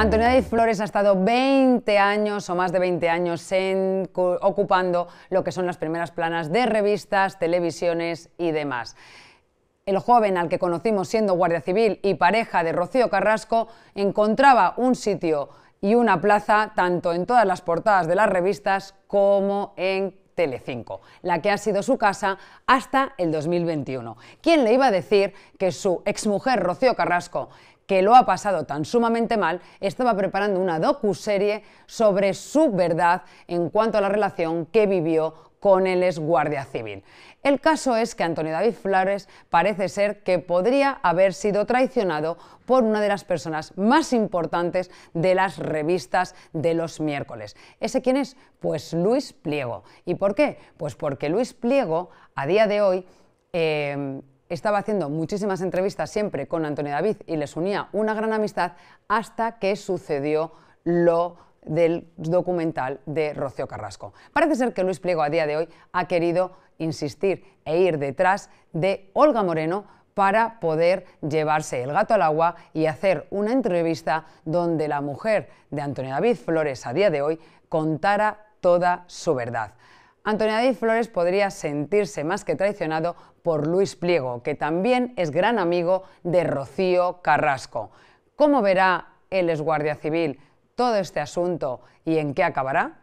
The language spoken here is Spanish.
Antonia Flores ha estado 20 años o más de 20 años ocupando lo que son las primeras planas de revistas, televisiones y demás. El joven al que conocimos siendo guardia civil y pareja de Rocío Carrasco encontraba un sitio y una plaza tanto en todas las portadas de las revistas como en Telecinco, la que ha sido su casa hasta el 2021. ¿Quién le iba a decir que su exmujer Rocío Carrasco, que lo ha pasado tan sumamente mal, estaba preparando una docuserie sobre su verdad en cuanto a la relación que vivió con el ex guardia civil. El caso es que Antonio David Flores parece ser que podría haber sido traicionado por una de las personas más importantes de las revistas de los miércoles. ¿Ese quién es? Pues Luis Pliego. ¿Y por qué? Pues porque Luis Pliego, a día de hoy, em, estaba haciendo muchísimas entrevistas siempre con Antonio David y les unía una gran amistad hasta que sucedió lo del documental de Rocío Carrasco. Parece ser que Luis Pliego a día de hoy ha querido insistir e ir detrás de Olga Moreno para poder llevarse el gato al agua y hacer una entrevista donde la mujer de Antonio David Flores a día de hoy contara toda su verdad. Antonio David Flores podría sentirse más que traicionado por Luis Pliego, que también es gran amigo de Rocío Carrasco. ¿Cómo verá el guardia civil todo este asunto y en qué acabará?